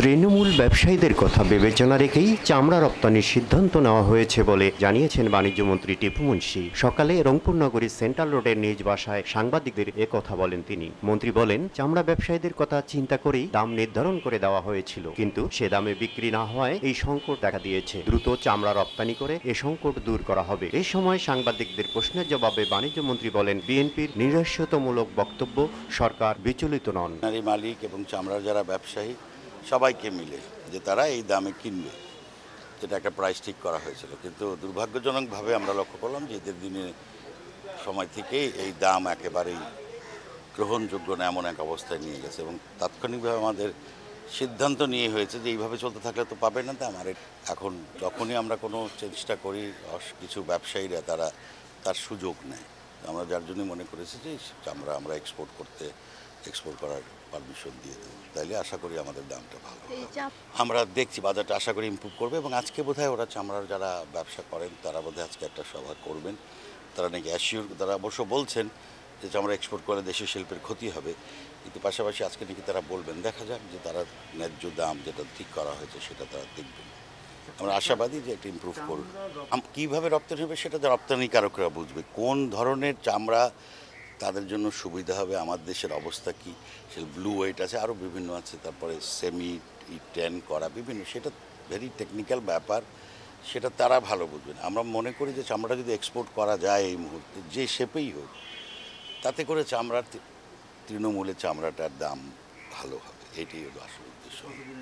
তৃণমূল ব্যবসায়ীদের কথা বিবেচনা রেখেই চামড়া রপ্তানির সিদ্ধান্ত নেওয়া হয়েছে বলে জানিয়েছেন বাণিজ্যমন্ত্রী টিপু মুন্সি সকালে রংপুর নগরীর সেন্ট্রাল রোডের নিজ বাসায় সাংবাদিকদের এ কথা বলেন তিনি মন্ত্রী বলেন চামড়া ব্যবসায়ীদের কথা চিন্তা করেই দাম নির্ধারণ করে দেওয়া হয়েছিল কিন্তু সে দামে বিক্রি না হওয়ায় এই সংকট দেখা দিয়েছে দ্রুত চামড়া রপ্তানি করে এ সংকট দূর করা হবে এ সময় সাংবাদিকদের প্রশ্নের জবাবে বাণিজ্যমন্ত্রী বলেন বিএনপির নিরস্বতামূলক বক্তব্য সরকার বিচলিত নন মালিক এবং চামড়ার যারা ব্যবসায়ী সবাইকে মিলে যে তারা এই দামে কিনবে যেটা একটা প্রাইস ঠিক করা হয়েছিল কিন্তু দুর্ভাগ্যজনকভাবে আমরা লক্ষ্য করলাম যে এদের দিনে সময় থেকেই এই দাম একেবারেই গ্রহণযোগ্য না এমন এক অবস্থায় নিয়ে গেছে এবং তাৎক্ষণিকভাবে আমাদের সিদ্ধান্ত নিয়ে হয়েছে যে এইভাবে চলতে থাকলে তো পাবে না তো আমার এখন যখনই আমরা কোনো চেষ্টা করি কিছু ব্যবসায়ীরা তারা তার সুযোগ নেয় আমরা যার জন্য মনে করেছি যে চামড়া আমরা এক্সপোর্ট করতে এক্সপোর্ট করার পারমিশন দিয়ে দেবো তাইলে আশা করি আমাদের দামটা ভালো আমরা দেখছি বাজারটা আশা করি ইম্প্রুভ করবে এবং আজকে বোধহয় ওরা চামড়ার যারা ব্যবসা করেন তারা বোধহয় আজকে একটা সভা করবেন তারা নাকি অ্যাসিওর তারা অবশ্য বলছেন যে চামড়া এক্সপোর্ট করলে দেশের শিল্পের ক্ষতি হবে কিন্তু পাশাপাশি আজকে নাকি তারা বলবেন দেখা যাক যে তারা ন্যায্য দাম যেটা ঠিক করা হয়েছে সেটা তারা দেখবেন আমরা আশাবাদী যে একটা ইম্প্রুভ করবে কীভাবে রপ্তানি হবে সেটা রপ্তানিকারকরা বুঝবে কোন ধরনের চামড়া তাদের জন্য সুবিধা হবে আমার দেশের অবস্থা কি সে ব্লু ওয়েট আছে আরও বিভিন্ন আছে তারপরে সেমি টেন করা বিভিন্ন সেটা ভেরি টেকনিক্যাল ব্যাপার সেটা তারা ভালো বুঝবেন আমরা মনে করি যে চামড়া যদি এক্সপোর্ট করা যায় এই মুহূর্তে যে শেপেই হোক তাতে করে চামড়ার তৃণমূলে চামড়াটার দাম ভালো হবে এটাই হলো আসল উদ্দেশ্য